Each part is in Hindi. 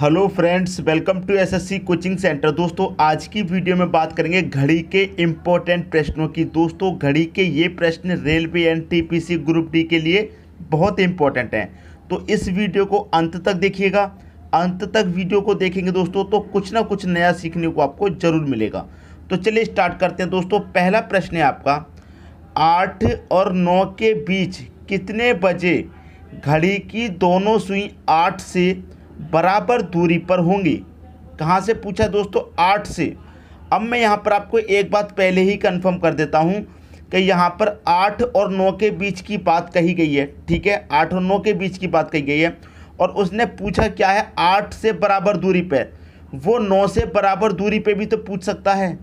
hello friends welcome to SSC coaching centre दोस्तों आज की वीडियो में बात करेंगे घड़ी के इम्पोर्टेंट प्रश्नों की दोस्तों घड़ी के ये प्रश्न railway and TPC group D के लिए बहुत इम्पोर्टेंट हैं तो इस वीडियो को अंत तक देखिएगा अंत तक वीडियो को देखेंगे दोस्तों तो कुछ ना कुछ नया सीखने को आपको जरूर मिलेगा तो चलिए स्टार्ट करते हैं दोस्तों पहला प्रश्न है आपका आठ और नौ के बीच कितने बजे घड़ी की दोनों सुई आठ से बराबर दूरी पर होंगे कहाँ से पूछा दोस्तों आठ से अब मैं यहाँ पर आपको एक बात पहले ही कंफर्म कर देता हूँ कि यहाँ पर आठ और नौ के बीच की बात कही गई है ठीक है आठ और नौ के बीच की बात कही गई है और उसने पूछा क्या है आठ से बराबर दूरी पर वो नौ से बराबर दूरी पर भी तो पूछ सकता है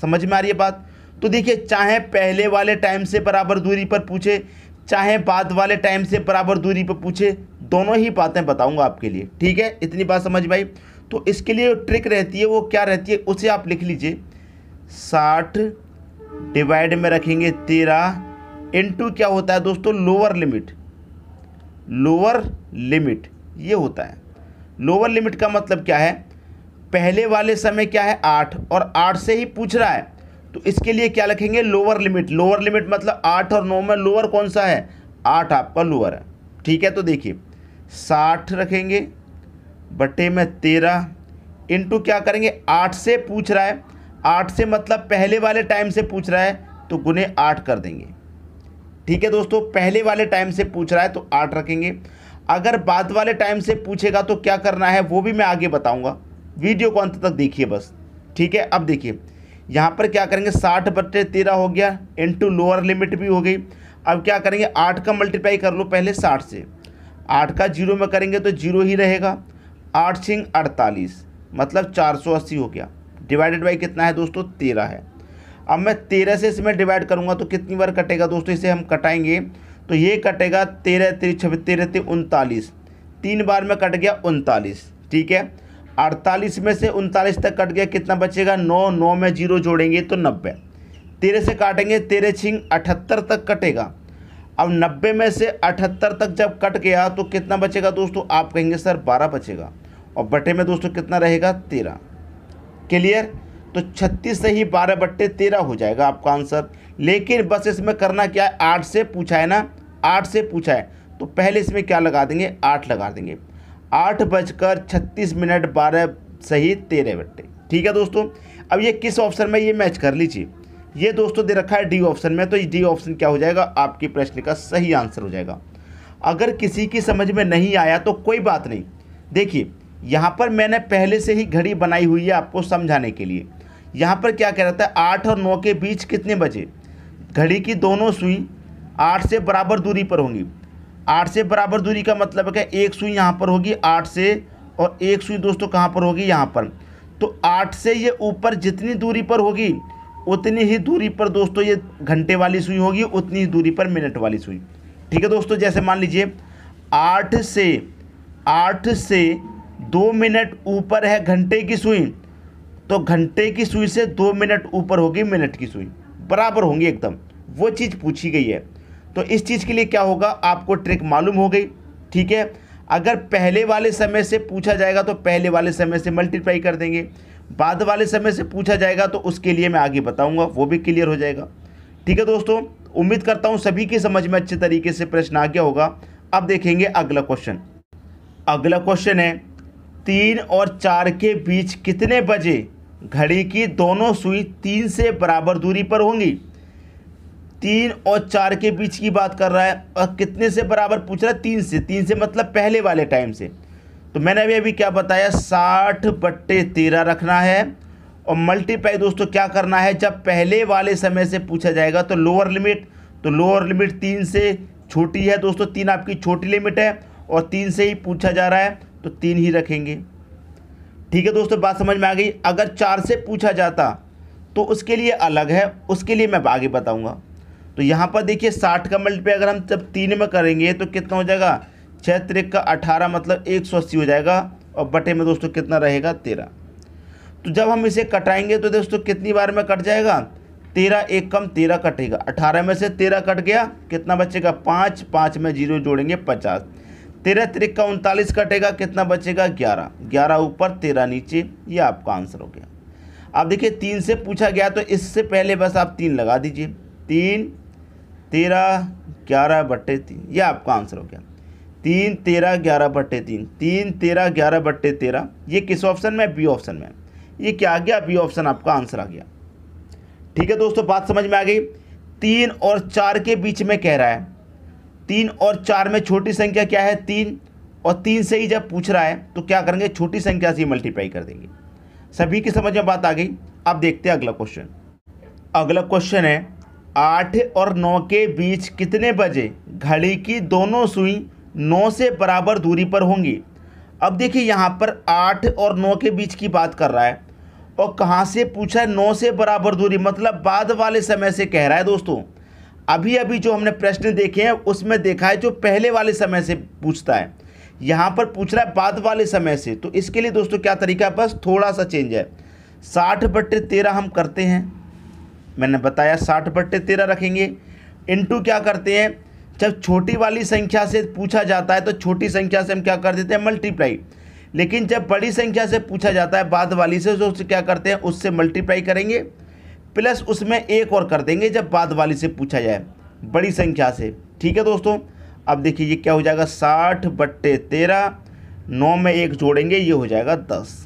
समझ में आ रही है बात तो देखिए चाहे पहले वाले टाइम से बराबर दूरी पर पूछे चाहे बाद वाले टाइम से बराबर दूरी पर पूछे दोनों ही बातें बताऊंगा आपके लिए ठीक है इतनी बात समझ भाई तो इसके लिए ट्रिक रहती है वो क्या रहती है उसे आप लिख लीजिए साठ डिवाइड में रखेंगे तेरह इंटू क्या होता है दोस्तों लोअर लिमिट लोअर लिमिट ये होता है लोअर लिमिट का मतलब क्या है पहले वाले समय क्या है आठ और आठ से ही पूछ रहा है तो इसके लिए क्या लिखेंगे लोअर लिमिट लोअर लिमिट मतलब आठ और नौ में लोअर कौन सा है आठ आपका लोअर है ठीक है तो देखिए साठ रखेंगे बटे में तेरह इंटू क्या करेंगे आठ से पूछ रहा है आठ से मतलब पहले वाले टाइम से पूछ रहा है तो गुने आठ कर देंगे ठीक है दोस्तों पहले वाले टाइम से पूछ रहा है तो आठ रखेंगे अगर बाद वाले टाइम से पूछेगा तो क्या करना है वो भी मैं आगे बताऊंगा वीडियो को अंत तक देखिए बस ठीक है अब देखिए यहाँ पर क्या करेंगे साठ बटे तेरह हो गया इंटू लोअर लिमिट भी हो गई अब क्या करेंगे आठ का मल्टीप्लाई कर लो पहले साठ से आठ का जीरो में करेंगे तो जीरो ही रहेगा आठ सिंह अड़तालीस मतलब चार सौ अस्सी हो गया डिवाइडेड बाई कितना है दोस्तों तेरह है अब मैं तेरह से इसमें डिवाइड करूंगा तो कितनी बार कटेगा दोस्तों इसे हम कटाएंगे तो ये कटेगा तेरह तेरह छब्बीस तेरह तेरह उनतालीस तीन बार में कट गया उनतालीस ठीक है अड़तालीस में से उनतालीस तक कट गया कितना बचेगा नौ नौ में जीरो जोड़ेंगे तो नब्बे तेरह से काटेंगे तेरह छिंग अठहत्तर तक कटेगा अब 90 में से 78 तक जब कट गया तो कितना बचेगा दोस्तों आप कहेंगे सर 12 बचेगा और बटे में दोस्तों कितना रहेगा 13 क्लियर तो 36 से ही 12 बट्टे तेरह हो जाएगा आपका आंसर लेकिन बस इसमें करना क्या है आठ से पूछा है ना आठ से पूछा है तो पहले इसमें क्या लगा देंगे आठ लगा देंगे आठ बजकर छत्तीस मिनट बारह सही तेरह बट्टे ठीक है दोस्तों अब ये किस ऑप्शन में ये मैच कर लीजिए ये दोस्तों दे रखा है डी ऑप्शन में तो डी ऑप्शन क्या हो जाएगा आपके प्रश्न का सही आंसर हो जाएगा अगर किसी की समझ में नहीं आया तो कोई बात नहीं देखिए यहाँ पर मैंने पहले से ही घड़ी बनाई हुई है आपको समझाने के लिए यहाँ पर क्या कह रहा था आठ और नौ के बीच कितने बजे घड़ी की दोनों सुई आठ से बराबर दूरी पर होंगी आठ से बराबर दूरी का मतलब है एक सुई यहाँ पर होगी आठ से और एक सुई दोस्तों कहाँ पर होगी यहाँ पर तो आठ से ये ऊपर जितनी दूरी पर होगी उतनी ही दूरी पर दोस्तों ये घंटे वाली सुई होगी उतनी ही दूरी पर मिनट वाली सुई ठीक है दोस्तों जैसे मान लीजिए आठ से आठ से दो मिनट ऊपर है घंटे की सुई तो घंटे की सुई से दो मिनट ऊपर होगी मिनट की सुई बराबर होंगी एकदम वो चीज़ पूछी गई है तो इस चीज़ के लिए क्या होगा आपको ट्रिक मालूम हो गई ठीक है अगर पहले वाले समय से पूछा जाएगा तो पहले वाले समय से मल्टीप्लाई कर देंगे बाद वाले समय से पूछा जाएगा तो उसके लिए मैं आगे बताऊँगा वो भी क्लियर हो जाएगा ठीक है दोस्तों उम्मीद करता हूँ सभी की समझ में अच्छे तरीके से प्रश्न आ गया होगा अब देखेंगे अगला क्वेश्चन अगला क्वेश्चन है तीन और चार के बीच कितने बजे घड़ी की दोनों सुई तीन से बराबर दूरी पर होंगी तीन और चार के बीच की बात कर रहा है और कितने से बराबर पूछ रहा है तीन से तीन से मतलब पहले वाले टाइम से तो मैंने अभी अभी क्या बताया साठ बट्टे तेरह रखना है और मल्टीप्लाई दोस्तों क्या करना है जब पहले वाले समय से पूछा जाएगा तो लोअर लिमिट तो लोअर लिमिट तीन से छोटी है दोस्तों तीन आपकी छोटी लिमिट है और तीन से ही पूछा जा रहा है तो तीन ही रखेंगे ठीक है दोस्तों बात समझ में आ गई अगर चार से पूछा जाता तो उसके लिए अलग है उसके लिए मैं आगे बताऊँगा तो यहाँ पर देखिए साठ का मल्टीप्लाई अगर हम जब तीन में करेंगे तो कितना हो जाएगा छः त्रिक का अठारह मतलब एक सौ अस्सी हो जाएगा और बटे में दोस्तों कितना रहेगा तेरह तो जब हम इसे कटाएंगे तो दोस्तों कितनी बार में कट जाएगा तेरह एक कम तेरह कटेगा अठारह में से तेरह कट गया कितना बचेगा पाँच पाँच में जीरो जोड़ेंगे पचास तेरह त्रिक का उनतालीस कटेगा कितना बचेगा ग्यारह ग्यारह ऊपर तेरह नीचे ये आपका आंसर हो गया अब देखिए तीन से पूछा गया तो इससे पहले बस आप तीन लगा दीजिए तीन तेरह ग्यारह बट्टे तीन यह आपका आंसर हो गया तीन तेरह ग्यारह बट्टे तीन तीन तेरह ग्यारह बट्टे तेरह ये किस ऑप्शन में बी ऑप्शन में ये क्या आ गया बी ऑप्शन आपका आंसर आ गया ठीक है दोस्तों बात समझ में आ गई तीन और चार के बीच में कह रहा है तीन और चार में छोटी संख्या क्या है तीन और तीन से ही जब पूछ रहा है तो क्या करेंगे छोटी संख्या से ही मल्टीप्लाई कर देंगे सभी की समझ में बात आ गई अब देखते हैं अगला क्वेश्चन अगला क्वेश्चन है आठ और नौ के बीच कितने बजे घड़ी की दोनों सुई नौ से बराबर दूरी पर होंगी अब देखिए यहाँ पर आठ और नौ के बीच की बात कर रहा है और कहाँ से पूछा है नौ से बराबर दूरी मतलब बाद वाले समय से कह रहा है दोस्तों अभी अभी जो हमने प्रश्न देखे हैं उसमें देखा है जो पहले वाले समय से पूछता है यहाँ पर पूछ रहा है बाद वाले समय से तो इसके लिए दोस्तों क्या तरीका है बस थोड़ा सा चेंज है साठ बट्टे तेरह हम करते हैं मैंने बताया साठ बट्टे तेरह रखेंगे इंटू क्या करते हैं जब छोटी वाली संख्या से पूछा जाता है तो छोटी संख्या से हम क्या कर देते हैं मल्टीप्लाई लेकिन जब बड़ी संख्या से पूछा जाता है बाद वाली से तो क्या करते हैं उससे मल्टीप्लाई करेंगे प्लस उसमें एक और कर देंगे जब बाद वाली से पूछा जाए बड़ी संख्या से ठीक है दोस्तों अब देखिए ये क्या हो जाएगा साठ बट्टे तेरह नौ में एक जोड़ेंगे ये हो जाएगा दस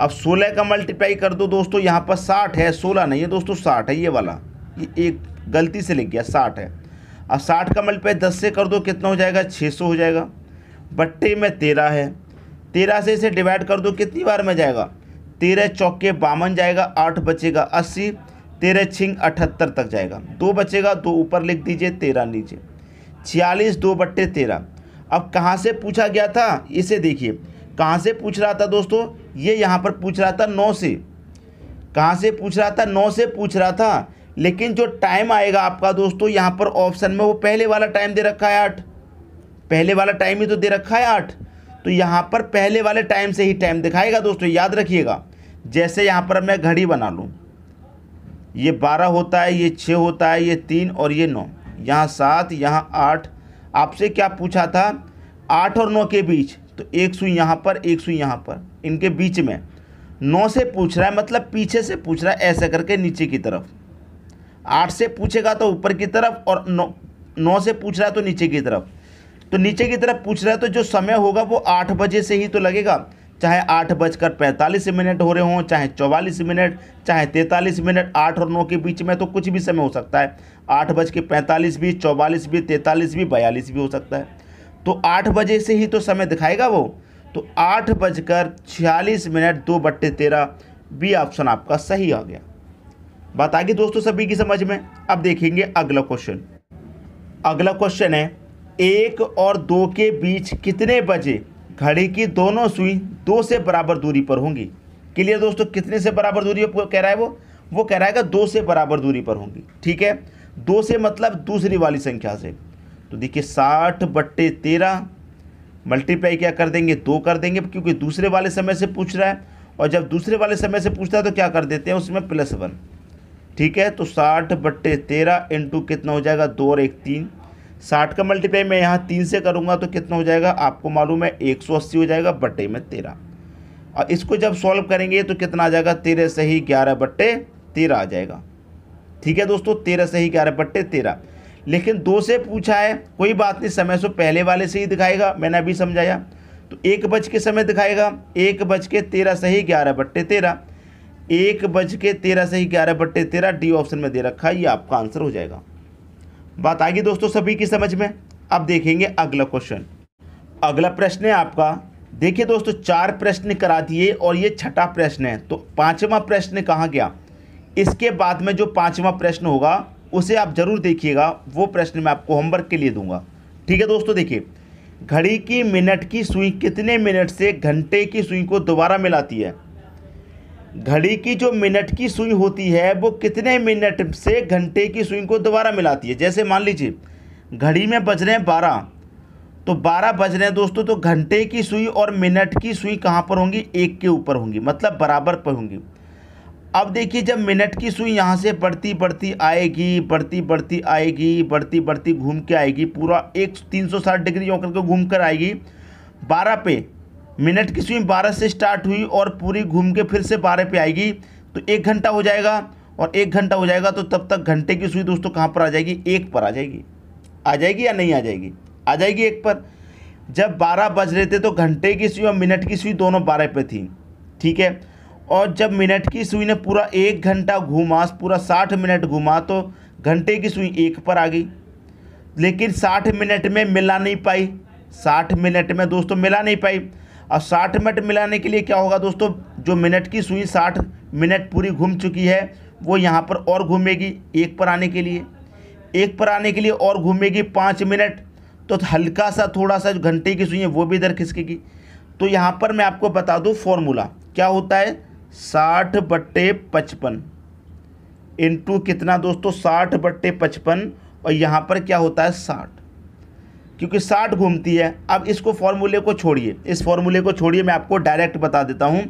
अब सोलह का मल्टीप्लाई कर दो दोस्तों यहाँ पर साठ है सोलह नहीं है दोस्तों साठ है ये वाला ये एक गलती से लिख गया साठ है अब साठ का मल्टीपे दस से कर दो कितना हो जाएगा छः सौ हो जाएगा बट्टे में तेरह है तेरह से इसे डिवाइड कर दो कितनी बार में जाएगा तेरह चौके बावन जाएगा आठ बचेगा अस्सी तेरह छिंग अठहत्तर तक जाएगा दो बचेगा दो ऊपर लिख दीजिए तेरह नीचे छियालीस दो बट्टे तेरह अब कहाँ से पूछा गया था इसे देखिए कहाँ से पूछ रहा था दोस्तों ये यहाँ पर पूछ रहा था नौ से कहाँ से पूछ रहा था नौ से पूछ रहा था लेकिन जो टाइम आएगा आपका दोस्तों यहाँ पर ऑप्शन में वो पहले वाला टाइम दे रखा है आठ पहले वाला टाइम ही तो दे रखा है आठ तो यहाँ पर पहले वाले टाइम से ही टाइम दिखाएगा दोस्तों याद रखिएगा जैसे यहाँ पर मैं घड़ी बना लूँ ये बारह होता है ये छः होता है ये तीन और ये नौ यहाँ सात यहाँ आठ आपसे क्या पूछा था आठ और नौ के बीच तो एक सुई यहाँ पर एक सुई यहाँ पर इनके बीच में नौ से पूछ रहा है मतलब पीछे से पूछ रहा है ऐसे करके नीचे की तरफ आठ से पूछेगा तो ऊपर की तरफ और नौ नौ से पूछ रहा है तो नीचे की तरफ तो नीचे की तरफ पूछ रहा है तो जो समय होगा वो आठ बजे से ही तो लगेगा चाहे आठ बजकर पैंतालीस मिनट हो रहे हों चाहे चौवालीस मिनट चाहे तैंतालीस मिनट आठ और नौ के बीच में तो कुछ भी समय हो सकता है आठ बज के पैंतालीस भी चौवालीस भी तैंतालीस भी बयालीस भी हो सकता है तो आठ बजे से ही तो समय दिखाएगा वो तो आठ बजकर छियालीस मिनट दो बट्टे तेरह भी ऑप्शन आपका सही आ गया बात आगे दोस्तों सभी की समझ में अब देखेंगे अगला क्वेश्चन अगला क्वेश्चन है एक और दो के बीच कितने बजे घड़ी की दोनों सुई दो से बराबर दूरी पर होंगी क्लियर दोस्तों कितने से बराबर दूरी पर कह रहा है वो वो कह रहा है दो से बराबर दूरी पर होंगी ठीक है दो से मतलब दूसरी वाली संख्या से तो देखिए साठ बट्टे तेरह मल्टीप्लाई क्या कर देंगे दो कर देंगे क्योंकि दूसरे वाले समय से पूछ रहा है और जब दूसरे वाले समय से पूछता है तो क्या कर देते हैं उसमें प्लस वन ठीक है तो साठ बट्टे तेरह इंटू कितना हो जाएगा दो और एक तीन साठ का मल्टीप्लाई मैं यहाँ तीन से करूँगा तो कितना हो जाएगा आपको मालूम है एक सौ अस्सी हो जाएगा बट्टे में तेरह और इसको जब सॉल्व करेंगे तो कितना आ जाएगा तेरह से ही ग्यारह बट्टे तेरह आ जाएगा ठीक है दोस्तों तेरह से ही ग्यारह बट्टे तेरह लेकिन दो से पूछा है कोई बात नहीं समय से पहले वाले से ही दिखाएगा मैंने अभी समझाया तो एक बज के समय दिखाएगा एक बज के तेरह से ही ग्यारह बट्टे तेरह एक बज के तेरह से ही ग्यारह बट्टे तेरह डी ऑप्शन में दे रखा है ये आपका आंसर हो जाएगा बात आ गई दोस्तों सभी की समझ में अब देखेंगे अगला क्वेश्चन अगला प्रश्न है आपका देखिए दोस्तों चार प्रश्न करा दिए और ये छठा प्रश्न है तो पांचवा प्रश्न कहाँ गया इसके बाद में जो पांचवा प्रश्न होगा उसे आप जरूर देखिएगा वो प्रश्न मैं आपको होमवर्क के लिए दूंगा ठीक है दोस्तों देखिए घड़ी की मिनट की सुई कितने मिनट से घंटे की सुई को दोबारा मिलाती है घड़ी की जो मिनट की सुई होती है वो कितने मिनट से घंटे की सुई को दोबारा मिलाती है जैसे मान लीजिए घड़ी में बज रहे हैं बारह तो बारह बज रहे हैं दोस्तों तो घंटे की सुई और मिनट की सुई कहाँ पर होंगी एक के ऊपर होंगी मतलब बराबर पर होंगी अब देखिए जब मिनट की सुई यहाँ से बढ़ती बढ़ती आएगी बढ़ती बढ़ती आएगी बढ़ती बढ़ती घूम के आएगी पूरा एक तीन सौ साठ डिग्री होकर के घूम कर आएगी बारह पे मिनट की स्विम बारह से स्टार्ट हुई और पूरी घूम के फिर से बारह पे आएगी तो एक घंटा हो जाएगा और एक घंटा हो जाएगा तो तब तक घंटे की सुई दोस्तों कहाँ पर आ जाएगी एक पर आ जाएगी आ जाएगी या नहीं आ जाएगी आ जाएगी एक पर जब बारह बज रहे थे तो घंटे की सुई और मिनट की सुई दोनों बारह पे थी ठीक है और जब मिनट की सुई ने पूरा एक घंटा घूमा पूरा साठ मिनट घूमा तो घंटे की सुई एक पर आ गई लेकिन साठ मिनट में मिला नहीं पाई साठ मिनट में दोस्तों मिला नहीं पाई और 60 मिनट मिलाने के लिए क्या होगा दोस्तों जो मिनट की सुई 60 मिनट पूरी घूम चुकी है वो यहाँ पर और घूमेगी एक पर आने के लिए एक पर आने के लिए और घूमेगी पाँच मिनट तो हल्का सा थोड़ा सा घंटे की सुई है वो भी इधर खिसकेगी तो यहाँ पर मैं आपको बता दूँ फॉर्मूला क्या होता है साठ बट्टे पचपन इंटू कितना दोस्तों साठ बट्टे पचपन और यहाँ पर क्या होता है साठ क्योंकि साठ घूमती है अब इसको फॉर्मूले को छोड़िए इस फॉर्मूले को छोड़िए मैं आपको डायरेक्ट बता देता हूँ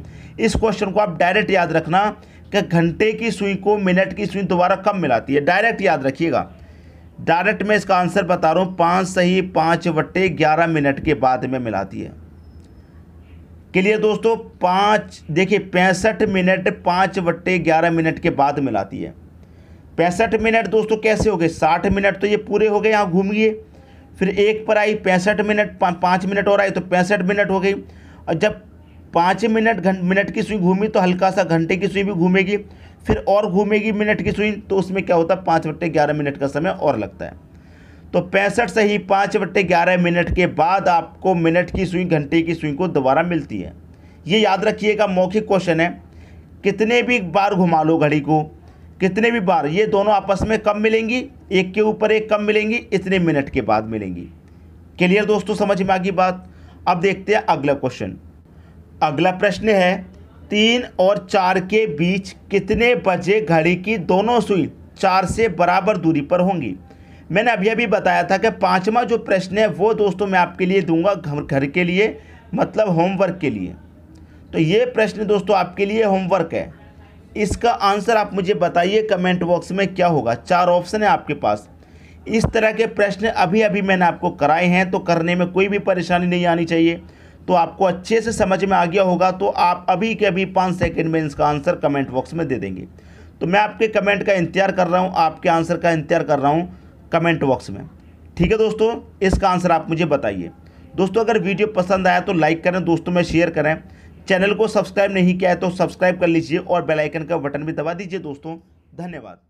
इस क्वेश्चन को आप डायरेक्ट याद रखना कि घंटे की सुई को मिनट की सुई दोबारा कब मिलाती है डायरेक्ट याद रखिएगा डायरेक्ट में इसका आंसर बता रहा हूँ पाँच सही पाँच बट्टे ग्यारह मिनट के बाद में मिलाती है क्लियर दोस्तों पाँच देखिए पैंसठ मिनट पाँच बट्टे ग्यारह मिनट के बाद मिलाती है पैंसठ मिनट दोस्तों कैसे हो गए साठ मिनट तो ये पूरे हो गए यहाँ घूमिए फिर एक पर आई पैंसठ मिनट पाँच मिनट और आई तो पैंसठ मिनट हो गई और जब पाँच मिनट घंट मिनट की सुई घूमी तो हल्का सा घंटे की सुई भी घूमेगी फिर और घूमेगी मिनट की सुई तो उसमें क्या होता है पाँच बट्टे ग्यारह मिनट का समय और लगता है तो पैंसठ से ही पाँच बट्टे ग्यारह मिनट के बाद आपको मिनट की सुई घंटे की सुई को दोबारा मिलती है ये याद रखिएगा मौखिक क्वेश्चन है कितने भी बार घुमा लो घड़ी को कितने भी बार ये दोनों आपस में कब मिलेंगी एक के ऊपर एक कब मिलेंगी इतने मिनट के बाद मिलेंगी क्लियर दोस्तों समझ में आ गई बात अब देखते हैं अगला क्वेश्चन अगला प्रश्न है तीन और चार के बीच कितने बजे घड़ी की दोनों सुई चार से बराबर दूरी पर होंगी मैंने अभी अभी बताया था कि पाँचवा जो प्रश्न है वो दोस्तों मैं आपके लिए दूंगा घर घर के लिए मतलब होमवर्क के लिए तो ये प्रश्न दोस्तों आपके लिए होमवर्क है इसका आंसर आप मुझे बताइए कमेंट बॉक्स में क्या होगा चार ऑप्शन है आपके पास इस तरह के प्रश्न अभी अभी मैंने आपको कराए हैं तो करने में कोई भी परेशानी नहीं आनी चाहिए तो आपको अच्छे से समझ में आ गया होगा तो आप अभी के अभी पाँच सेकेंड में इसका आंसर कमेंट बॉक्स में दे देंगे तो मैं आपके कमेंट का इंतजार कर रहा हूँ आपके आंसर का इंतजार कर रहा हूँ कमेंट बॉक्स में ठीक है दोस्तों इसका आंसर आप मुझे बताइए दोस्तों अगर वीडियो पसंद आया तो लाइक करें दोस्तों में शेयर करें चैनल को सब्सक्राइब नहीं किया है तो सब्सक्राइब कर लीजिए और बेलाइकन का बटन भी दबा दीजिए दोस्तों धन्यवाद